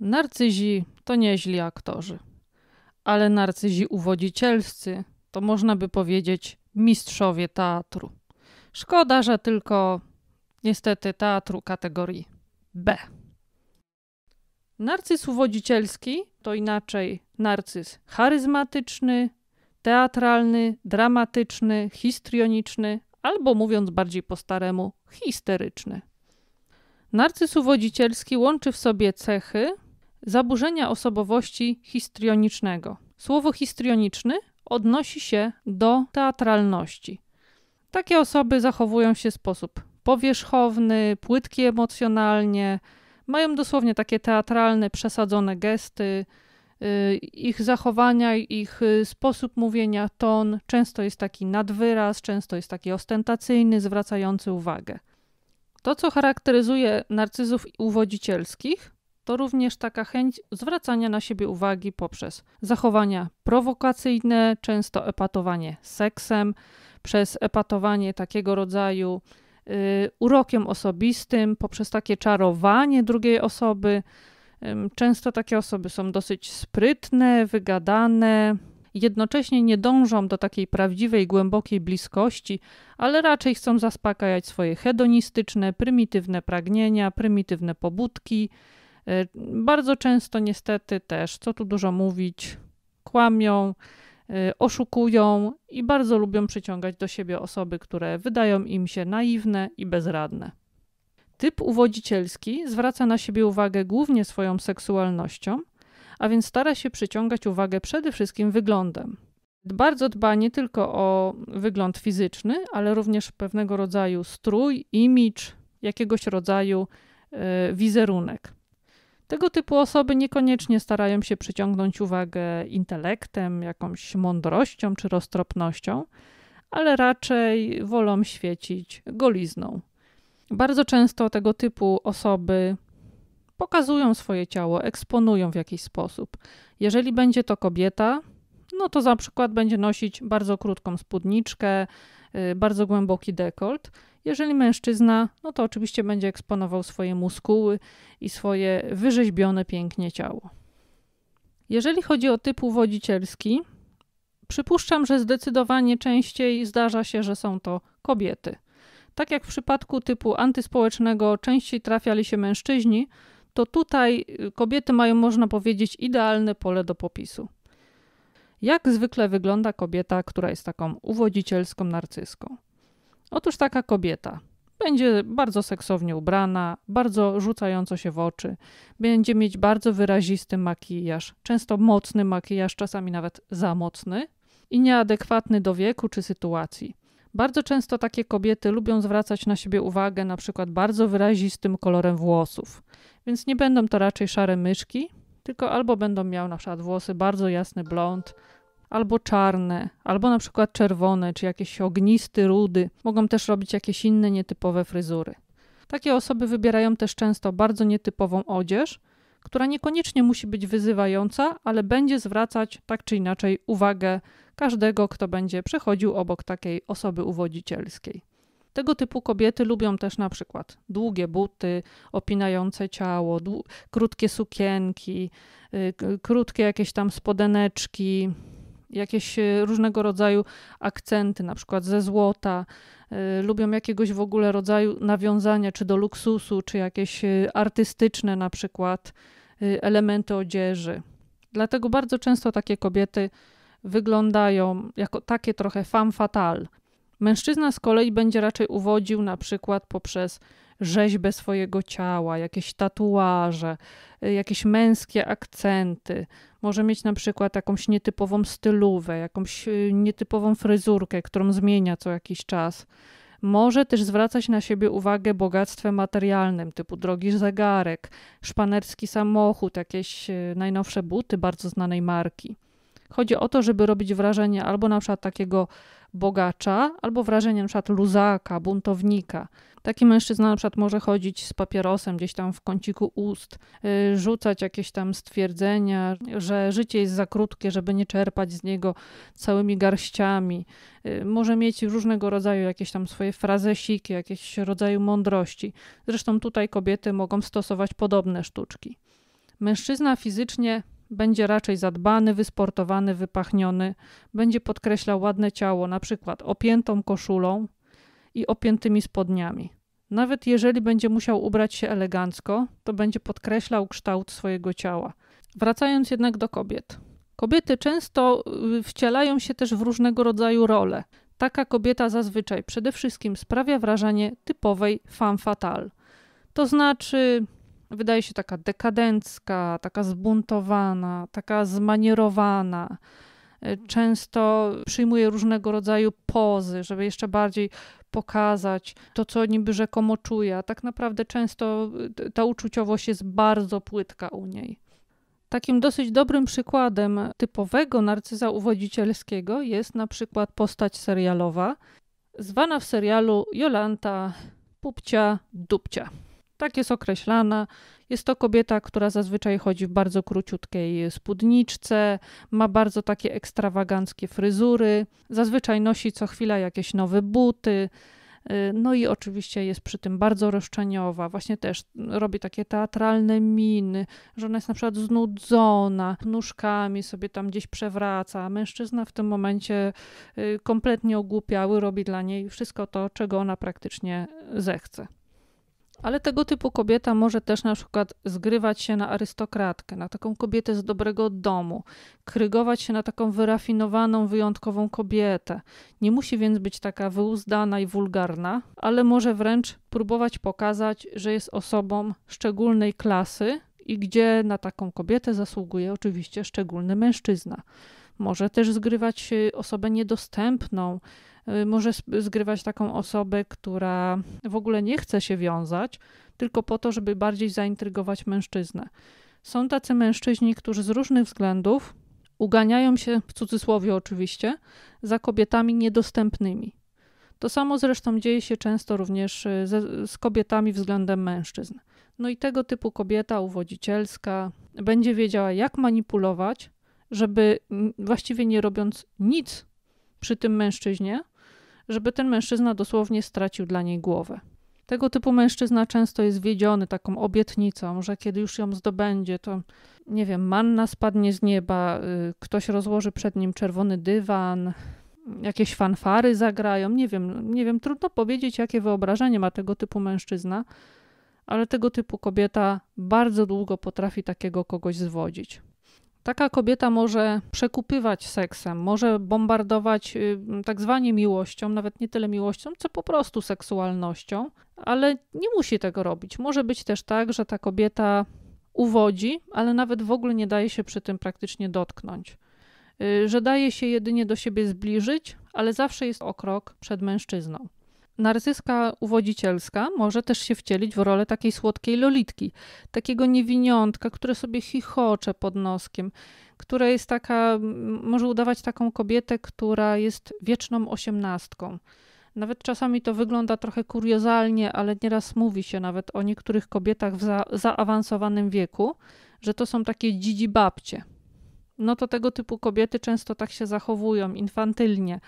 Narcyzi to nieźli aktorzy, ale narcyzi uwodzicielscy to można by powiedzieć mistrzowie teatru. Szkoda, że tylko niestety teatru kategorii B. Narcyz uwodzicielski to inaczej narcyz charyzmatyczny, teatralny, dramatyczny, histrioniczny, albo mówiąc bardziej po staremu, histeryczny. Narcyz uwodzicielski łączy w sobie cechy, zaburzenia osobowości histrionicznego. Słowo histrioniczny odnosi się do teatralności. Takie osoby zachowują się w sposób powierzchowny, płytki emocjonalnie, mają dosłownie takie teatralne, przesadzone gesty. Y, ich zachowania, ich y, sposób mówienia, ton często jest taki nadwyraz, często jest taki ostentacyjny, zwracający uwagę. To, co charakteryzuje narcyzów uwodzicielskich, to również taka chęć zwracania na siebie uwagi poprzez zachowania prowokacyjne, często epatowanie seksem, przez epatowanie takiego rodzaju y, urokiem osobistym, poprzez takie czarowanie drugiej osoby. często takie osoby są dosyć sprytne, wygadane, jednocześnie nie dążą do takiej prawdziwej, głębokiej bliskości, ale raczej chcą zaspokajać swoje hedonistyczne, prymitywne pragnienia, prymitywne pobudki Y, bardzo często niestety też, co tu dużo mówić, kłamią, y, oszukują i bardzo lubią przyciągać do siebie osoby, które wydają im się naiwne i bezradne. Typ uwodzicielski zwraca na siebie uwagę głównie swoją seksualnością, a więc stara się przyciągać uwagę przede wszystkim wyglądem. Bardzo dba nie tylko o wygląd fizyczny, ale również pewnego rodzaju strój, imidż, jakiegoś rodzaju y, wizerunek. Tego typu osoby niekoniecznie starają się przyciągnąć uwagę intelektem, jakąś mądrością czy roztropnością, ale raczej wolą świecić golizną. Bardzo często tego typu osoby pokazują swoje ciało, eksponują w jakiś sposób. Jeżeli będzie to kobieta, no to za przykład będzie nosić bardzo krótką spódniczkę, y, bardzo głęboki dekolt. Jeżeli mężczyzna, no to oczywiście będzie eksponował swoje muskuły i swoje wyrzeźbione pięknie ciało. Jeżeli chodzi o typ uwodzicielski, przypuszczam, że zdecydowanie częściej zdarza się, że są to kobiety. Tak jak w przypadku typu antyspołecznego częściej trafiali się mężczyźni, to tutaj y, kobiety mają, można powiedzieć, idealne pole do popisu. Jak zwykle wygląda kobieta, która jest taką uwodzicielską narcyską? Otóż taka kobieta będzie bardzo seksownie ubrana, bardzo rzucająco się w oczy, będzie mieć bardzo wyrazisty makijaż, często mocny makijaż, czasami nawet za mocny i nieadekwatny do wieku czy sytuacji. Bardzo często takie kobiety lubią zwracać na siebie uwagę na przykład bardzo wyrazistym kolorem włosów, więc nie będą to raczej szare myszki, tylko albo będą miały na przykład włosy bardzo jasny blond, albo czarne, albo na przykład czerwone, czy jakieś ognisty, rudy. Mogą też robić jakieś inne nietypowe fryzury. Takie osoby wybierają też często bardzo nietypową odzież, która niekoniecznie musi być wyzywająca, ale będzie zwracać tak czy inaczej uwagę każdego, kto będzie przechodził obok takiej osoby uwodzicielskiej. Tego typu kobiety lubią też na przykład długie buty, opinające ciało, krótkie sukienki, y, krótkie jakieś tam spodeneczki, jakieś e, różnego rodzaju akcenty, na przykład ze złota, e, lubią jakiegoś w ogóle rodzaju nawiązania, czy do luksusu, czy jakieś e, artystyczne na przykład elementy odzieży. Dlatego bardzo często takie kobiety wyglądają jako takie trochę femme fatale. Mężczyzna z kolei będzie raczej uwodził na przykład poprzez rzeźbę swojego ciała, jakieś tatuaże, y, jakieś męskie akcenty. Może mieć na przykład jakąś nietypową stylówę, jakąś y, nietypową fryzurkę, którą zmienia co jakiś czas. Może też zwracać na siebie uwagę bogactwem materialnym, typu drogi zegarek, szpanerski samochód, jakieś y, najnowsze buty bardzo znanej marki. Chodzi o to, żeby robić wrażenie albo na przykład takiego bogacza albo wrażenie np. luzaka, buntownika. Taki mężczyzna np. może chodzić z papierosem gdzieś tam w kąciku ust, y, rzucać jakieś tam stwierdzenia, że życie jest za krótkie, żeby nie czerpać z niego całymi garściami. Y, może mieć różnego rodzaju jakieś tam swoje frazesiki, jakieś rodzaju mądrości. Zresztą tutaj kobiety mogą stosować podobne sztuczki. Mężczyzna fizycznie będzie raczej zadbany, wysportowany, wypachniony, będzie podkreślał ładne ciało, na przykład opiętą koszulą i opiętymi spodniami. Nawet jeżeli będzie musiał ubrać się elegancko, to będzie podkreślał kształt swojego ciała. Wracając jednak do kobiet. Kobiety często y, wcielają się też w różnego rodzaju role. Taka kobieta zazwyczaj przede wszystkim sprawia wrażenie typowej femme fatale. To znaczy wydaje się taka dekadencka, taka zbuntowana, taka zmanierowana. E, często przyjmuje różnego rodzaju pozy, żeby jeszcze bardziej pokazać to, co niby rzekomo czuje, a tak naprawdę często e, ta uczuciowość jest bardzo płytka u niej. Takim dosyć dobrym przykładem typowego narcyza uwodzicielskiego jest na przykład postać serialowa, zwana w serialu Jolanta Pupcia Dupcia. Tak jest określana. Jest to kobieta, która zazwyczaj chodzi w bardzo króciutkiej spódniczce, ma bardzo takie ekstrawaganckie fryzury, zazwyczaj nosi co chwila jakieś nowe buty. Y, no i oczywiście jest przy tym bardzo roszczeniowa, właśnie też robi takie teatralne miny, że ona jest na przykład znudzona, nóżkami sobie tam gdzieś przewraca, a mężczyzna w tym momencie y, kompletnie ogłupiały robi dla niej wszystko to, czego ona praktycznie zechce. Ale tego typu kobieta może też na przykład zgrywać się na arystokratkę, na taką kobietę z dobrego domu, krygować się na taką wyrafinowaną, wyjątkową kobietę. Nie musi więc być taka wyuzdana i wulgarna, ale może wręcz próbować pokazać, że jest osobą szczególnej klasy i gdzie na taką kobietę zasługuje oczywiście szczególny mężczyzna. Może też zgrywać osobę niedostępną, Y, może zgrywać taką osobę, która w ogóle nie chce się wiązać, tylko po to, żeby bardziej zaintrygować mężczyznę. Są tacy mężczyźni, którzy z różnych względów uganiają się, w cudzysłowie oczywiście, za kobietami niedostępnymi. To samo zresztą dzieje się często również y, ze, z kobietami względem mężczyzn. No i tego typu kobieta uwodzicielska będzie wiedziała, jak manipulować, żeby właściwie nie robiąc nic przy tym mężczyźnie, żeby ten mężczyzna dosłownie stracił dla niej głowę. Tego typu mężczyzna często jest wiedziony taką obietnicą, że kiedy już ją zdobędzie, to nie wiem, manna spadnie z nieba, y, ktoś rozłoży przed nim czerwony dywan, jakieś fanfary zagrają, nie wiem, nie wiem, trudno powiedzieć, jakie wyobrażenie ma tego typu mężczyzna, ale tego typu kobieta bardzo długo potrafi takiego kogoś zwodzić. Taka kobieta może przekupywać seksem, może bombardować y, tak zwanie miłością, nawet nie tyle miłością, co po prostu seksualnością, ale nie musi tego robić. Może być też tak, że ta kobieta uwodzi, ale nawet w ogóle nie daje się przy tym praktycznie dotknąć. Y, że daje się jedynie do siebie zbliżyć, ale zawsze jest o krok przed mężczyzną. Narcyska uwodzicielska może też się wcielić w rolę takiej słodkiej lolitki, takiego niewiniątka, które sobie chichocze pod noskiem, która jest taka, może udawać taką kobietę, która jest wieczną osiemnastką. Nawet czasami to wygląda trochę kuriozalnie, ale nieraz mówi się nawet o niektórych kobietach w za, zaawansowanym wieku, że to są takie dzidzi babcie no to tego typu kobiety często tak się zachowują infantylnie,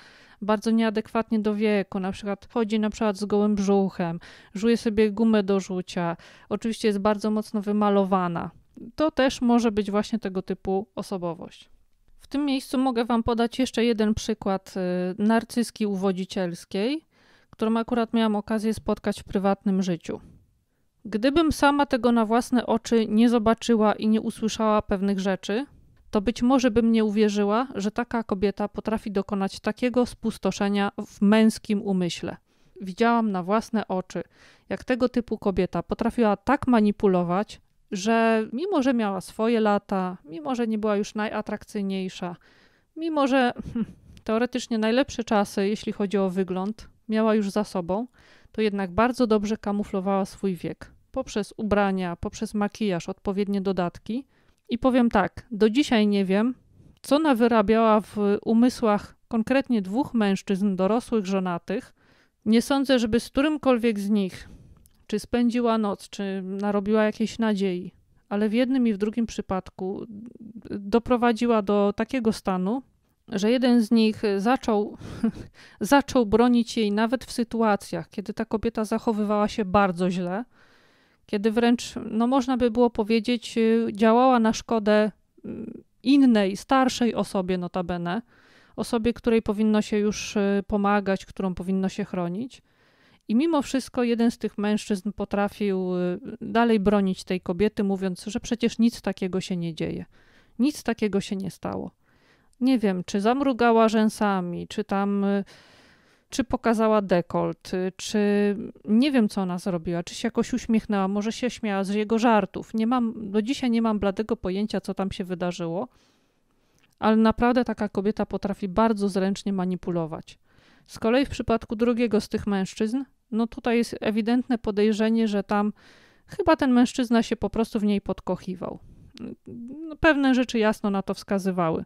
bardzo nieadekwatnie do wieku. Na przykład chodzi na przykład z gołym brzuchem, żuje sobie gumę do rzucia, oczywiście jest bardzo mocno wymalowana. To też może być właśnie tego typu osobowość. W tym miejscu mogę Wam podać jeszcze jeden przykład y, narcyski uwodzicielskiej, którą akurat miałam okazję spotkać w prywatnym życiu. Gdybym sama tego na własne oczy nie zobaczyła i nie usłyszała pewnych rzeczy, to być może bym nie uwierzyła, że taka kobieta potrafi dokonać takiego spustoszenia w męskim umyśle. Widziałam na własne oczy, jak tego typu kobieta potrafiła tak manipulować, że mimo, że miała swoje lata, mimo, że nie była już najatrakcyjniejsza, mimo, że teoretycznie najlepsze czasy, jeśli chodzi o wygląd, miała już za sobą, to jednak bardzo dobrze kamuflowała swój wiek poprzez ubrania, poprzez makijaż, odpowiednie dodatki – i powiem tak, do dzisiaj nie wiem, co wyrabiała w umysłach konkretnie dwóch mężczyzn dorosłych, żonatych. Nie sądzę, żeby z którymkolwiek z nich, czy spędziła noc, czy narobiła jakieś nadziei, ale w jednym i w drugim przypadku doprowadziła do takiego stanu, że jeden z nich zaczął, zaczął bronić jej nawet w sytuacjach, kiedy ta kobieta zachowywała się bardzo źle – kiedy wręcz, no można by było powiedzieć, y, działała na szkodę y, innej, starszej osobie notabene, osobie, której powinno się już y, pomagać, którą powinno się chronić. I mimo wszystko jeden z tych mężczyzn potrafił dalej bronić tej kobiety, mówiąc, że przecież nic takiego się nie dzieje. Nic takiego się nie stało. Nie wiem, czy zamrugała rzęsami, czy tam czy pokazała dekolt, y, czy nie wiem, co ona zrobiła, czy się jakoś uśmiechnęła, może się śmiała z jego żartów. Nie mam, do dzisiaj nie mam bladego pojęcia, co tam się wydarzyło, ale naprawdę taka kobieta potrafi bardzo zręcznie manipulować. Z kolei w przypadku drugiego z tych mężczyzn, no tutaj jest ewidentne podejrzenie, że tam chyba ten mężczyzna się po prostu w niej podkochiwał. Pewne rzeczy jasno na to wskazywały.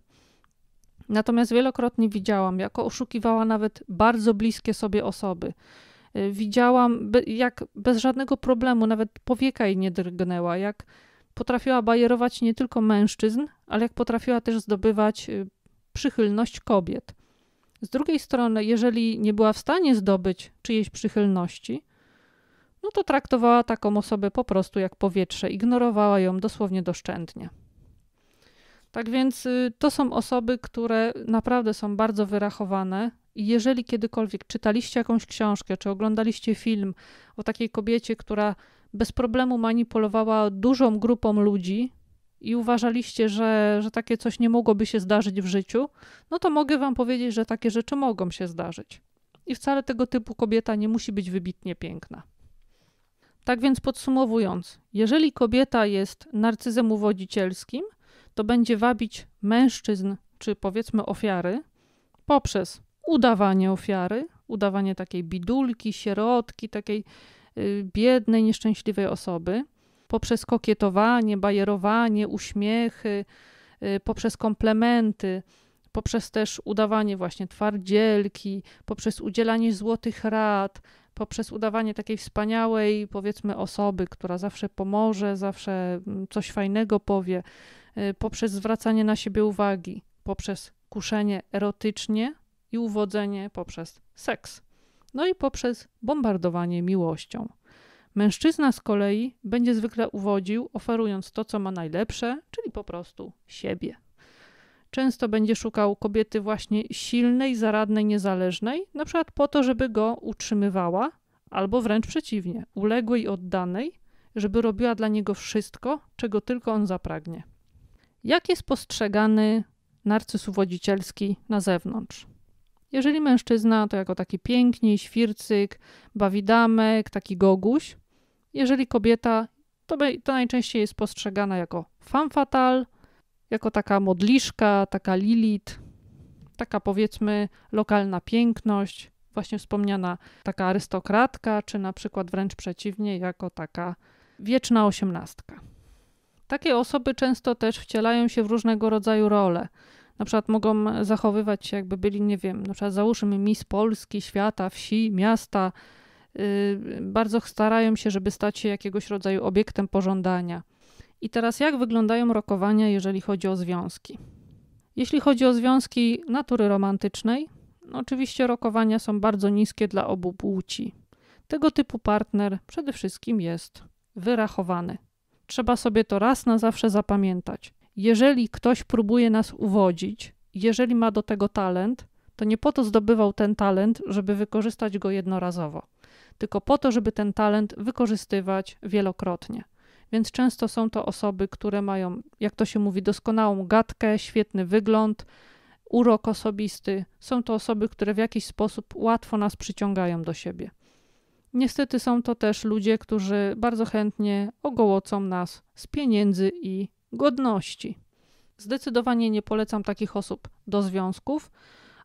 Natomiast wielokrotnie widziałam, jak oszukiwała nawet bardzo bliskie sobie osoby. Y, widziałam, jak bez żadnego problemu, nawet powieka jej nie drgnęła, jak potrafiła bajerować nie tylko mężczyzn, ale jak potrafiła też zdobywać y, przychylność kobiet. Z drugiej strony, jeżeli nie była w stanie zdobyć czyjejś przychylności, no to traktowała taką osobę po prostu jak powietrze, ignorowała ją dosłownie doszczętnie. Tak więc y, to są osoby, które naprawdę są bardzo wyrachowane. I jeżeli kiedykolwiek czytaliście jakąś książkę, czy oglądaliście film o takiej kobiecie, która bez problemu manipulowała dużą grupą ludzi i uważaliście, że, że takie coś nie mogłoby się zdarzyć w życiu, no to mogę Wam powiedzieć, że takie rzeczy mogą się zdarzyć. I wcale tego typu kobieta nie musi być wybitnie piękna. Tak więc podsumowując, jeżeli kobieta jest narcyzem uwodzicielskim, to będzie wabić mężczyzn, czy powiedzmy ofiary, poprzez udawanie ofiary, udawanie takiej bidulki, sierotki, takiej y, biednej, nieszczęśliwej osoby, poprzez kokietowanie, bajerowanie, uśmiechy, y, poprzez komplementy, poprzez też udawanie właśnie twardzielki, poprzez udzielanie złotych rad, poprzez udawanie takiej wspaniałej, powiedzmy, osoby, która zawsze pomoże, zawsze mm, coś fajnego powie, Y, poprzez zwracanie na siebie uwagi, poprzez kuszenie erotycznie i uwodzenie poprzez seks, no i poprzez bombardowanie miłością. Mężczyzna z kolei będzie zwykle uwodził, oferując to, co ma najlepsze, czyli po prostu siebie. Często będzie szukał kobiety właśnie silnej, zaradnej, niezależnej, na przykład po to, żeby go utrzymywała, albo wręcz przeciwnie, uległej, oddanej, żeby robiła dla niego wszystko, czego tylko on zapragnie. Jak jest postrzegany narcyz uwodzicielski na zewnątrz? Jeżeli mężczyzna, to jako taki piękny, śwircyk, bawidamek, taki goguś. Jeżeli kobieta, to, to najczęściej jest postrzegana jako femme fatale, jako taka modliszka, taka Lilith, taka powiedzmy lokalna piękność, właśnie wspomniana taka arystokratka, czy na przykład wręcz przeciwnie, jako taka wieczna osiemnastka. Takie osoby często też wcielają się w różnego rodzaju role. Na przykład mogą zachowywać się, jakby byli, nie wiem, na przykład załóżmy mis Polski, świata, wsi, miasta. Y, bardzo starają się, żeby stać się jakiegoś rodzaju obiektem pożądania. I teraz jak wyglądają rokowania, jeżeli chodzi o związki? Jeśli chodzi o związki natury romantycznej, no oczywiście rokowania są bardzo niskie dla obu płci. Tego typu partner przede wszystkim jest wyrachowany. Trzeba sobie to raz na zawsze zapamiętać. Jeżeli ktoś próbuje nas uwodzić, jeżeli ma do tego talent, to nie po to zdobywał ten talent, żeby wykorzystać go jednorazowo, tylko po to, żeby ten talent wykorzystywać wielokrotnie. Więc często są to osoby, które mają, jak to się mówi, doskonałą gadkę, świetny wygląd, urok osobisty. Są to osoby, które w jakiś sposób łatwo nas przyciągają do siebie. Niestety są to też ludzie, którzy bardzo chętnie ogołocą nas z pieniędzy i godności. Zdecydowanie nie polecam takich osób do związków,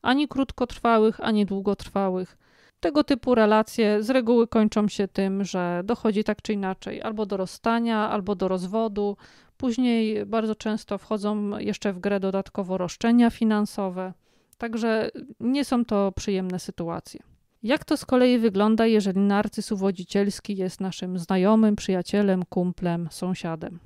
ani krótkotrwałych, ani długotrwałych. Tego typu relacje z reguły kończą się tym, że dochodzi tak czy inaczej albo do rozstania, albo do rozwodu. Później bardzo często wchodzą jeszcze w grę dodatkowo roszczenia finansowe, także nie są to przyjemne sytuacje. Jak to z kolei wygląda, jeżeli narcyz uwodzicielski jest naszym znajomym, przyjacielem, kumplem, sąsiadem?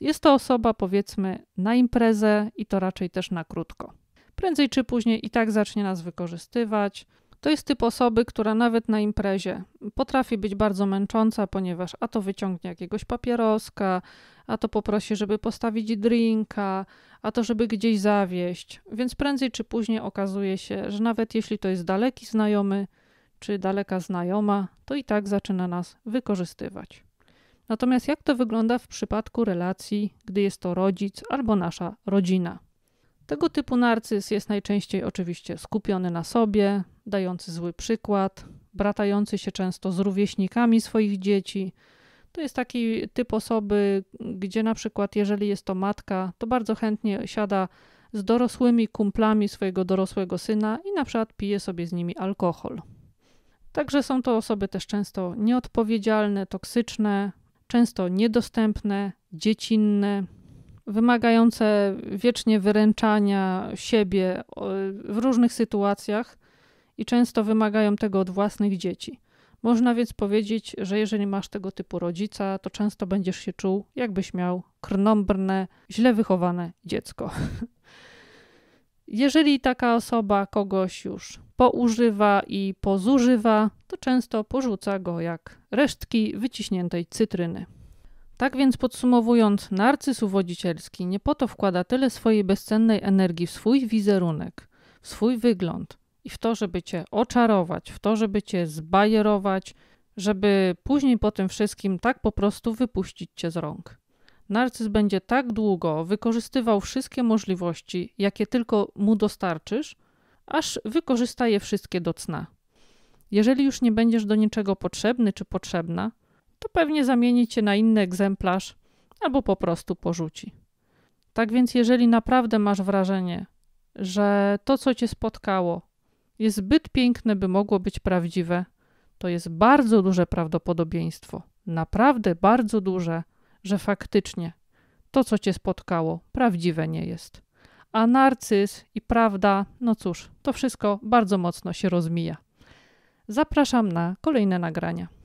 Jest to osoba, powiedzmy, na imprezę i to raczej też na krótko. Prędzej czy później i tak zacznie nas wykorzystywać. To jest typ osoby, która nawet na imprezie potrafi być bardzo męcząca, ponieważ a to wyciągnie jakiegoś papieroska, a to poprosi, żeby postawić drinka, a to, żeby gdzieś zawieść. Więc prędzej czy później okazuje się, że nawet jeśli to jest daleki znajomy, czy daleka znajoma, to i tak zaczyna nas wykorzystywać. Natomiast jak to wygląda w przypadku relacji, gdy jest to rodzic albo nasza rodzina? Tego typu narcyz jest najczęściej oczywiście skupiony na sobie, dający zły przykład, bratający się często z rówieśnikami swoich dzieci. To jest taki typ osoby, gdzie na przykład, jeżeli jest to matka, to bardzo chętnie siada z dorosłymi kumplami swojego dorosłego syna i na przykład pije sobie z nimi alkohol. Także są to osoby też często nieodpowiedzialne, toksyczne, często niedostępne, dziecinne, wymagające wiecznie wyręczania siebie w różnych sytuacjach i często wymagają tego od własnych dzieci. Można więc powiedzieć, że jeżeli masz tego typu rodzica, to często będziesz się czuł, jakbyś miał krnąbrne, źle wychowane dziecko. Jeżeli taka osoba kogoś już poużywa i pozużywa, to często porzuca go jak resztki wyciśniętej cytryny. Tak więc podsumowując, narcyz uwodzicielski nie po to wkłada tyle swojej bezcennej energii w swój wizerunek, w swój wygląd i w to, żeby cię oczarować, w to, żeby cię zbajerować, żeby później po tym wszystkim tak po prostu wypuścić cię z rąk. Narcyz będzie tak długo wykorzystywał wszystkie możliwości, jakie tylko mu dostarczysz, aż wykorzysta je wszystkie do cna. Jeżeli już nie będziesz do niczego potrzebny czy potrzebna, to pewnie zamieni cię na inny egzemplarz albo po prostu porzuci. Tak więc, jeżeli naprawdę masz wrażenie, że to, co cię spotkało, jest zbyt piękne, by mogło być prawdziwe, to jest bardzo duże prawdopodobieństwo, naprawdę bardzo duże, że faktycznie to, co cię spotkało, prawdziwe nie jest. A narcyz i prawda, no cóż, to wszystko bardzo mocno się rozmija. Zapraszam na kolejne nagrania.